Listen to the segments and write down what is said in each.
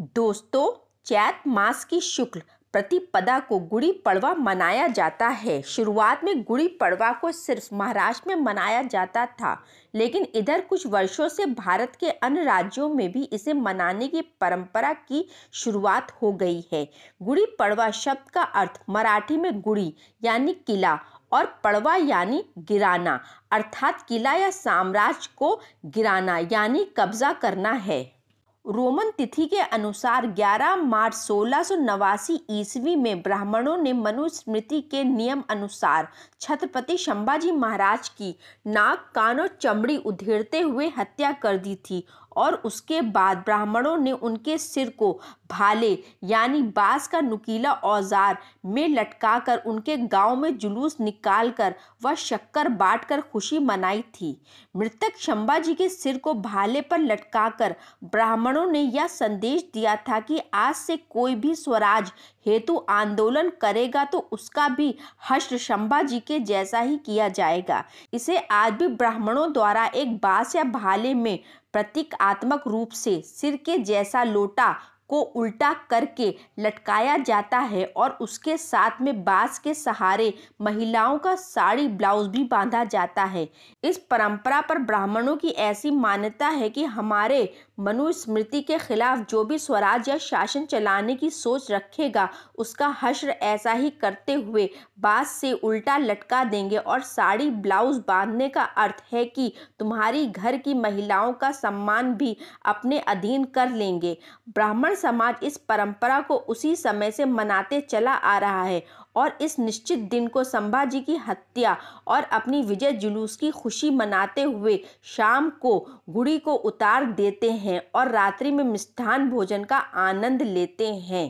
दोस्तों चैत मास की शुक्ल प्रतिपदा को गुड़ी पड़वा मनाया जाता है शुरुआत में गुड़ी पड़वा को सिर्फ महाराष्ट्र में मनाया जाता था लेकिन इधर कुछ वर्षों से भारत के अन्य राज्यों में भी इसे मनाने की परंपरा की शुरुआत हो गई है गुड़ी पड़वा शब्द का अर्थ मराठी में गुड़ी यानी किला और पड़वा यानी गिराना अर्थात किला या साम्राज्य को गिराना यानी कब्जा करना है रोमन तिथि के अनुसार 11 मार्च सोलह ईस्वी में ब्राह्मणों ने मनुस्मृति के नियम अनुसार छत्रपति संभाजी महाराज की नाक कान और चमड़ी उधेड़ते हुए हत्या कर दी थी और उसके बाद ब्राह्मणों ने उनके सिर को भाले यानी बांस का नुकीला औजार में लटकाकर उनके गांव में जुलूस निकालकर व शक्कर बांटकर खुशी मनाई थी मृतक शंबा जी के सिर को भाले पर लटकाकर ब्राह्मणों ने यह संदेश दिया था कि आज से कोई भी स्वराज हेतु आंदोलन करेगा तो उसका भी हष्ट शंबा जी के जैसा ही किया जाएगा इसे आज भी ब्राह्मणों द्वारा एक बांस या भाले में प्रतीकात्मक रूप से सिर के जैसा लोटा को उल्टा करके लटकाया जाता है और उसके साथ में बांस के सहारे महिलाओं का साड़ी ब्लाउज भी बांधा जाता है इस परंपरा पर ब्राह्मणों की ऐसी मान्यता है कि हमारे मनुस्मृति के खिलाफ जो भी स्वराज या शासन चलाने की सोच रखेगा उसका हश्र ऐसा ही करते हुए बात से उल्टा लटका देंगे और साड़ी ब्लाउज बांधने का अर्थ है कि तुम्हारी घर की महिलाओं का सम्मान भी अपने अधीन कर लेंगे ब्राह्मण समाज इस परंपरा को उसी समय से मनाते चला आ रहा है और इस निश्चित दिन को संभाजी की हत्या और अपनी विजय जुलूस की खुशी मनाते हुए शाम को गुड़ी को उतार देते हैं हैं और रात्रि में मिष्ठान भोजन का आनंद लेते हैं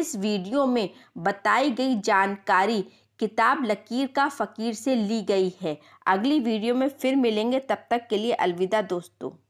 इस वीडियो में बताई गई जानकारी किताब लकीर का फ़कीर से ली गई है अगली वीडियो में फिर मिलेंगे तब तक के लिए अलविदा दोस्तों